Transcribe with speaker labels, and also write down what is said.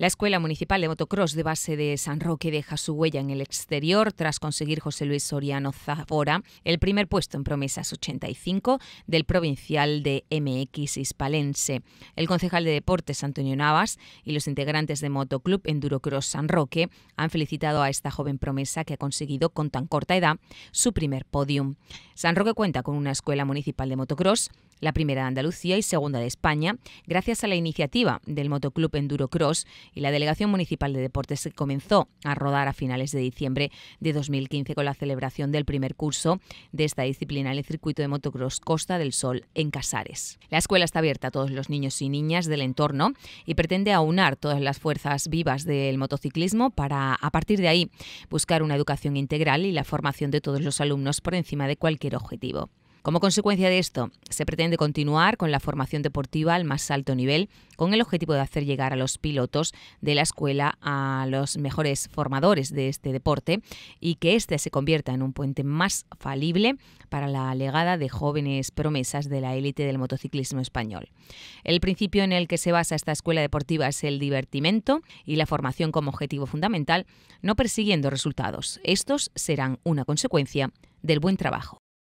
Speaker 1: La Escuela Municipal de Motocross de base de San Roque deja su huella en el exterior tras conseguir José Luis Soriano Zafora el primer puesto en promesas 85 del provincial de MX Hispalense. El concejal de deportes Antonio Navas y los integrantes de Motoclub Endurocross San Roque han felicitado a esta joven promesa que ha conseguido con tan corta edad su primer podium. San Roque cuenta con una escuela municipal de motocross la primera de Andalucía y segunda de España, gracias a la iniciativa del Motoclub Enduro Cross y la Delegación Municipal de Deportes que comenzó a rodar a finales de diciembre de 2015 con la celebración del primer curso de esta disciplina en el circuito de motocross Costa del Sol en Casares. La escuela está abierta a todos los niños y niñas del entorno y pretende aunar todas las fuerzas vivas del motociclismo para, a partir de ahí, buscar una educación integral y la formación de todos los alumnos por encima de cualquier objetivo. Como consecuencia de esto, se pretende continuar con la formación deportiva al más alto nivel, con el objetivo de hacer llegar a los pilotos de la escuela a los mejores formadores de este deporte y que éste se convierta en un puente más falible para la legada de jóvenes promesas de la élite del motociclismo español. El principio en el que se basa esta escuela deportiva es el divertimento y la formación como objetivo fundamental, no persiguiendo resultados. Estos serán una consecuencia del buen trabajo.